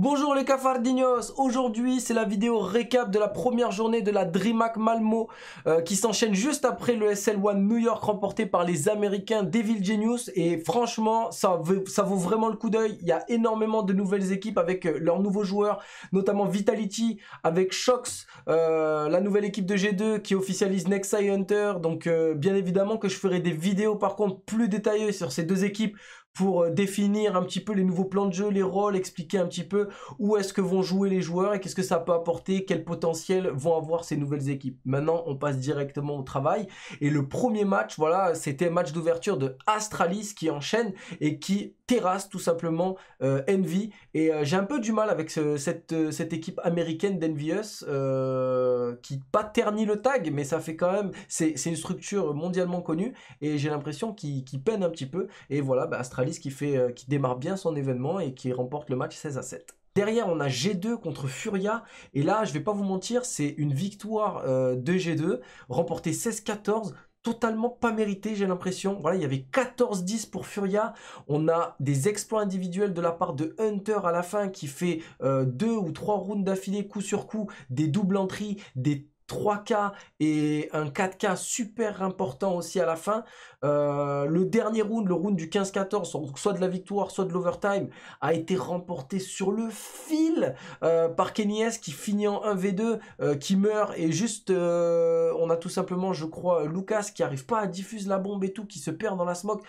Bonjour les cafardinos, aujourd'hui c'est la vidéo récap de la première journée de la DreamHack Malmo euh, qui s'enchaîne juste après le SL1 New York remporté par les américains Devil Genius et franchement ça, ça vaut vraiment le coup d'œil, il y a énormément de nouvelles équipes avec euh, leurs nouveaux joueurs notamment Vitality avec Shox, euh, la nouvelle équipe de G2 qui officialise Next Hunter donc bien évidemment que je ferai des vidéos par contre plus détaillées sur ces deux équipes pour euh, définir un petit peu les nouveaux plans de jeu, les rôles, expliquer un petit peu où est-ce que vont jouer les joueurs et qu'est-ce que ça peut apporter, quel potentiel vont avoir ces nouvelles équipes. Maintenant, on passe directement au travail et le premier match, voilà, c'était match d'ouverture de Astralis qui enchaîne et qui terrasse tout simplement euh, Envy et euh, j'ai un peu du mal avec cette, cette équipe américaine d'Envious euh, qui pas ternit le tag mais ça fait quand même c'est une structure mondialement connue et j'ai l'impression qu'ils peine un petit peu et voilà bah, Astralis qui, fait, euh, qui démarre bien son événement et qui remporte le match 16 à 7. Derrière, on a G2 contre Furia. Et là, je vais pas vous mentir, c'est une victoire euh, de G2, remportée 16-14. Totalement pas mérité j'ai l'impression. Voilà, il y avait 14-10 pour Furia. On a des exploits individuels de la part de Hunter à la fin qui fait euh, deux ou trois rounds d'affilée coup sur coup, des doubles entrées des 3K et un 4K super important aussi à la fin. Euh, le dernier round, le round du 15-14, soit de la victoire, soit de l'overtime, a été remporté sur le fil euh, par Kenny S qui finit en 1v2, euh, qui meurt et juste, on a tout simplement, je crois, Lucas qui n'arrive pas à diffuser la bombe et tout, qui se perd dans la smoke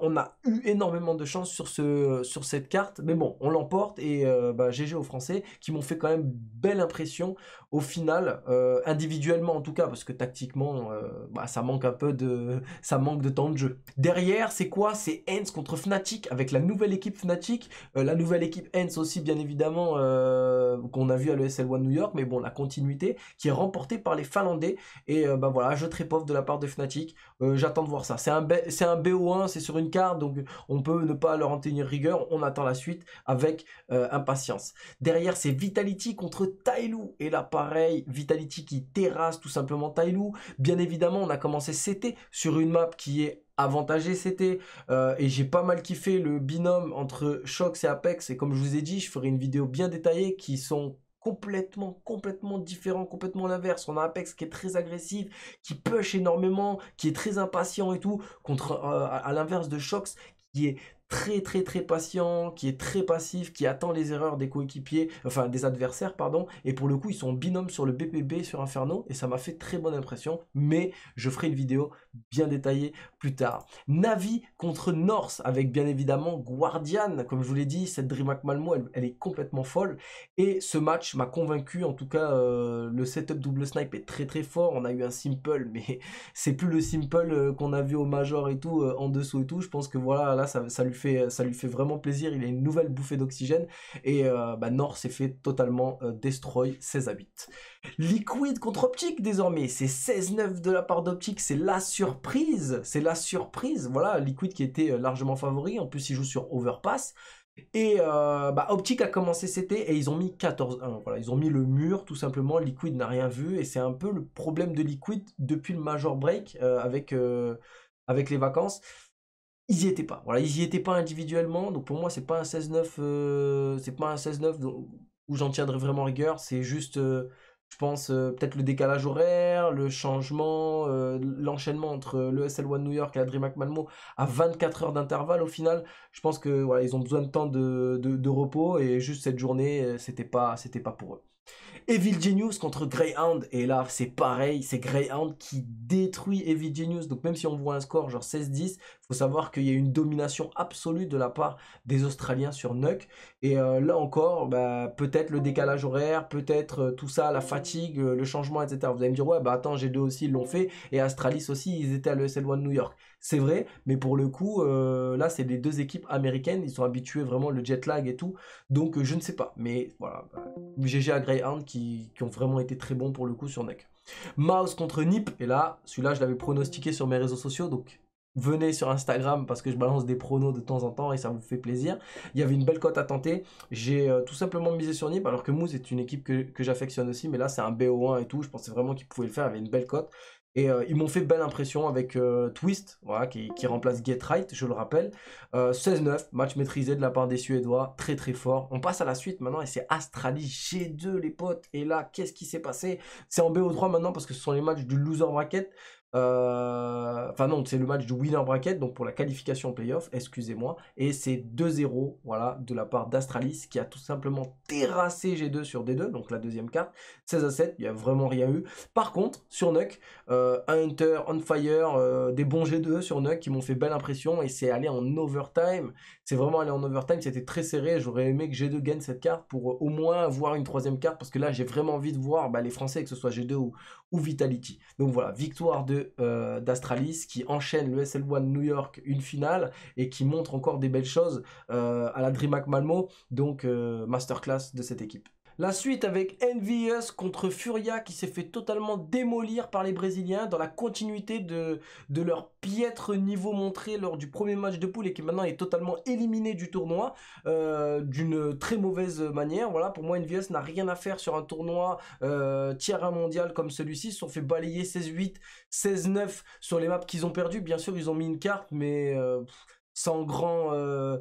on a eu énormément de chance sur, ce, sur cette carte. Mais bon, on l'emporte et GG euh, bah, aux Français qui m'ont fait quand même belle impression au final, euh, individuellement en tout cas, parce que tactiquement, euh, bah, ça manque un peu de, ça manque de temps de jeu. Derrière, c'est quoi C'est Hens contre Fnatic avec la nouvelle équipe Fnatic, la nouvelle équipe Hens aussi bien évidemment qu'on a vu à l'ESL One New York, mais bon, la continuité qui est remportée par les Finlandais. Et bah voilà, jeu très pauvre de la part de Fnatic. J'attends de voir ça. C'est un, un BO1, c'est une carte, donc on peut ne pas leur en tenir rigueur, on attend la suite avec euh, impatience. Derrière, c'est Vitality contre Tailou, et l'appareil Vitality qui terrasse tout simplement Tailou. Bien évidemment, on a commencé CT sur une map qui est avantagée CT euh, et j'ai pas mal kiffé le binôme entre Shox et Apex et comme je vous ai dit je ferai une vidéo bien détaillée qui sont complètement, complètement différent, complètement l'inverse. On a Apex qui est très agressif, qui push énormément, qui est très impatient et tout, contre euh, à, à l'inverse de Shox qui est très très très patient, qui est très passif, qui attend les erreurs des coéquipiers, enfin des adversaires pardon, et pour le coup ils sont binôme sur le BPB sur Inferno et ça m'a fait très bonne impression, mais je ferai une vidéo bien détaillée plus tard. Navi contre Norse avec bien évidemment Guardian, comme je vous l'ai dit, cette DreamHack Malmo elle, est complètement folle et ce match m'a convaincu, en tout cas euh, le setup double snipe est très très fort, on a eu un simple mais c'est plus le simple euh, qu'on a vu au Major et tout euh, en dessous et tout, je pense que voilà là ça, ça lui fait, euh, ça lui fait vraiment plaisir. Il a une nouvelle bouffée d'oxygène. Et euh, bah, Nord s'est fait totalement euh, destroy 16 à 8. Liquid contre Optique désormais. C'est 16-9 de la part d'Optique. C'est la surprise. C'est la surprise. Voilà, Liquid qui était largement favori. En plus, il joue sur Overpass. Et bah, Optic a commencé CT, et ils ont mis 14 Voilà, ils ont mis le mur tout simplement. Liquid n'a rien vu et c'est un peu le problème de Liquid depuis le Major Break avec, avec les vacances ils y étaient pas. Voilà, ils y étaient pas individuellement. Donc pour moi, c'est pas un 16-9, euh, c'est pas un 16-9 où j'en tiendrai vraiment rigueur. C'est juste, euh, je pense, euh, peut-être le décalage horaire, le changement, l'enchaînement entre le SL1 New York et la DreamHack Malmo à 24 heures d'intervalle au final. Je pense que voilà, ils ont besoin de temps de, repos et juste cette journée, c'était pas, c'était pas pour eux. Evil Genius contre Greyhound, et là c'est pareil, c'est Greyhound qui détruit Evil Genius, donc même si on voit un score genre 16-10, faut savoir qu'il y a une domination absolue de la part des Australiens sur Nuck, et euh, là encore, bah, peut-être le décalage horaire, peut-être euh, tout ça, la fatigue, euh, le changement, etc. Vous allez me dire, ouais, bah attends, G2 aussi, ils l'ont fait, et Astralis aussi, ils étaient à l'ESL1 de New York. C'est vrai, mais pour le coup, là, c'est les deux équipes américaines, ils sont habitués vraiment le jet lag et tout, donc je ne sais pas, mais voilà, GG bah, à Greyhound qui qui, ont vraiment été très bons pour le coup sur NEC. Mouse contre Nip, et là, celui-là je l'avais pronostiqué sur mes réseaux sociaux, donc venez sur Instagram parce que je balance des pronos de temps en temps et ça vous fait plaisir. Il y avait une belle cote à tenter. J'ai euh, tout simplement misé sur Nip. alors que Mousse est une équipe que, j'affectionne aussi, mais là c'est un BO1 et tout. Je pensais vraiment qu'ils pouvaient le faire. Il y avait une belle cote. Et euh, ils m'ont fait belle impression avec euh, Twist, voilà, qui, remplace Get Right, je le rappelle. 16-9, match maîtrisé de la part des Suédois, très très fort. On passe à la suite maintenant et c'est Astralis G2 les potes. Et là, qu'est-ce qui s'est passé C'est en BO3 maintenant parce que ce sont les matchs du loser bracket. Euh, enfin non, c'est le match du winner bracket, donc pour la qualification playoff, excusez-moi. Et c'est 2-0, voilà, de la part d'Astralis, qui a tout simplement terrassé G2 sur D2, donc la deuxième carte. 16 à 7, il n'y a vraiment rien eu. Par contre, sur Nuck, euh, Hunter, on fire, euh, des bons G2 sur Nuck qui m'ont fait belle impression, et c'est allé en overtime. C'est vraiment allé en overtime, c'était très serré, j'aurais aimé que G2 gagne cette carte pour au moins avoir une troisième carte, parce que là, j'ai vraiment envie de voir bah, les Français, que ce soit G2 ou, ou Vitality. Donc voilà, victoire de euh, d'Astralis qui enchaîne le SL1 New York, une finale, et qui montre encore des belles choses euh, à la DreamHack Malmo, donc euh, masterclass de cette équipe. La suite avec Envious contre Furia qui s'est fait totalement démolir par les Brésiliens dans la continuité de, leur piètre niveau montré lors du premier match de poule et qui maintenant est totalement éliminé du tournoi euh, d'une très mauvaise manière. Voilà, pour moi Envious n'a rien à faire sur un tournoi euh, tiers tiers mondial comme celui-ci. Ils se sont fait balayer 16-8, 16-9 sur les maps qu'ils ont perdu. Bien sûr, ils ont mis une carte, mais... Euh, sans grand euh,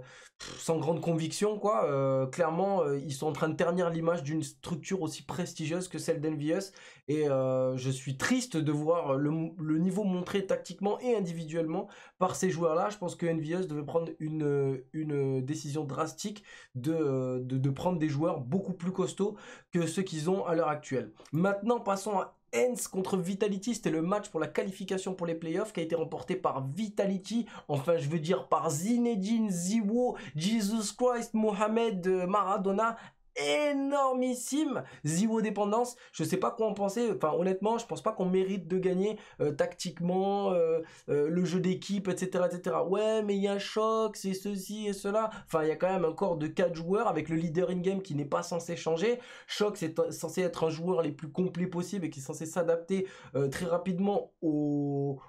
sans grande conviction quoi euh, clairement euh, ils sont en train de ternir l'image d'une structure aussi prestigieuse que celle d'Envious et je suis triste de voir le, niveau montré tactiquement et individuellement par ces joueurs là je pense que Envious devait prendre une une décision drastique de, de prendre des joueurs beaucoup plus costauds que ceux qu'ils ont à l'heure actuelle maintenant passons à Hans contre Vitality, c'était le match pour la qualification pour les playoffs qui a été remporté par Vitality, enfin je veux dire par Zinedine Ziwo, Jesus Christ, Mohamed euh, Maradona, énormissime. Zero dépendance. Je sais pas quoi en penser. Enfin, honnêtement, je pense pas qu'on mérite de gagner euh, tactiquement, euh, euh, le jeu d'équipe, etc., etc. Ouais, mais il y a un choc, c'est ceci et cela. Enfin, il y a quand même un corps de 4 joueurs avec le leader in-game qui n'est pas censé changer. Choc, c'est censé être un joueur les plus complet possible et qui est censé s'adapter très rapidement au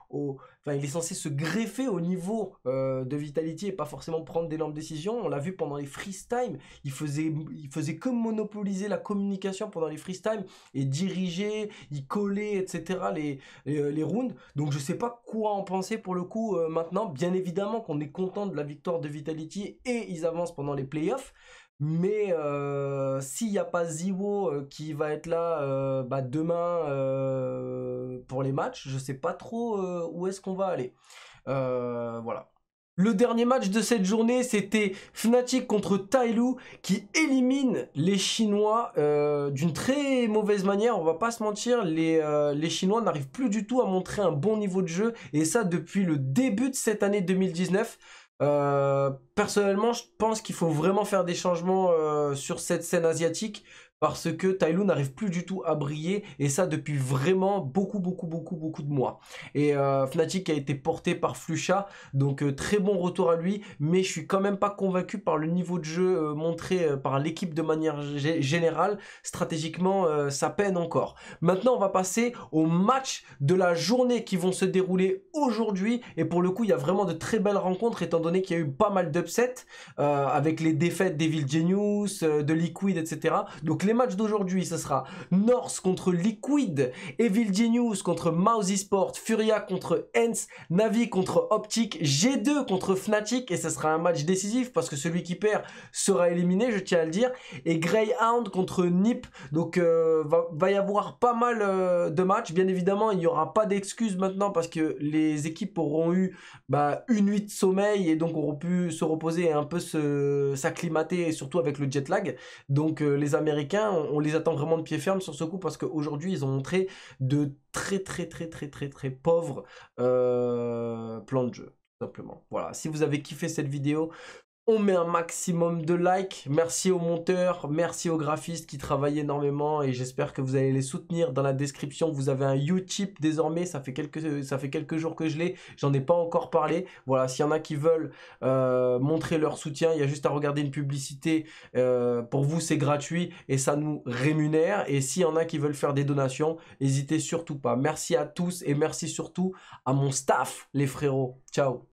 il est censé se greffer au niveau euh, de Vitality et pas forcément prendre des d'énormes décision On l'a vu pendant les free il faisait, il faisait que monopoliser la communication pendant les freestimes et diriger, y coller etc. les, euh, les, rounds. Donc je sais pas quoi en penser pour le coup euh, maintenant. Bien évidemment qu'on est content de la victoire de Vitality et ils avancent pendant les playoffs. Mais euh, s'il n'y a pas Ziwo euh, qui va être là euh, bah, demain pour les matchs, je ne sais pas trop où est-ce qu'on va aller. voilà. Le dernier match de cette journée, c'était Fnatic contre Tailu qui élimine les Chinois d'une très mauvaise manière. On va pas se mentir, les Chinois n'arrivent plus du tout à montrer un bon niveau de jeu et ça depuis le début de cette année 2019. Euh, personnellement, je pense qu'il faut vraiment faire des changements euh, sur cette scène asiatique parce que Tyloo n'arrive plus du tout à briller et ça depuis vraiment beaucoup beaucoup beaucoup beaucoup de mois. Et euh, Fnatic a été porté par Flucha, donc euh, très bon retour à lui, mais je suis quand même pas convaincu par le niveau de jeu euh, montré par l'équipe de manière générale. Stratégiquement, ça peine encore. Maintenant, on va passer aux matchs de la journée qui vont se dérouler aujourd'hui et pour le coup, il y a vraiment de très belles rencontres étant donné qu'il y a eu pas mal d'upsets avec les défaites d'Evil Genius, de Liquid, etc. Donc les matchs d'aujourd'hui, ce sera North contre Liquid, Evil Genius contre Mouse Esports, Furia contre Hens, Navi contre Optic, G2 contre Fnatic, et ce sera un match décisif parce que celui qui perd sera éliminé, je tiens à le dire, et Greyhound contre Nip. Donc euh, va, y avoir pas mal euh, de matchs, bien évidemment, il n'y aura pas d'excuses maintenant parce que les équipes auront eu bah, une nuit de sommeil et donc auront pu se reposer et un peu s'acclimater, surtout avec le jet lag. Donc euh, les Américains on, les attend vraiment de pied ferme sur ce coup parce qu'aujourd'hui, ils ont montré de très, très, très, très, très, très pauvres euh, plans de jeu simplement. Voilà, si vous avez kiffé cette vidéo, on met un maximum de likes. Merci aux monteurs, merci aux graphistes qui travaillent énormément et j'espère que vous allez les soutenir. Dans la description, vous avez un Utip désormais, ça fait quelques, ça fait quelques jours que je l'ai, j'en ai pas encore parlé. Voilà, s'il y en a qui veulent euh, montrer leur soutien, il y a juste à regarder une publicité. Euh, pour vous, c'est gratuit et ça nous rémunère. Et s'il y en a qui veulent faire des donations, n'hésitez surtout pas. Merci à tous et merci surtout à mon staff, les frérots. Ciao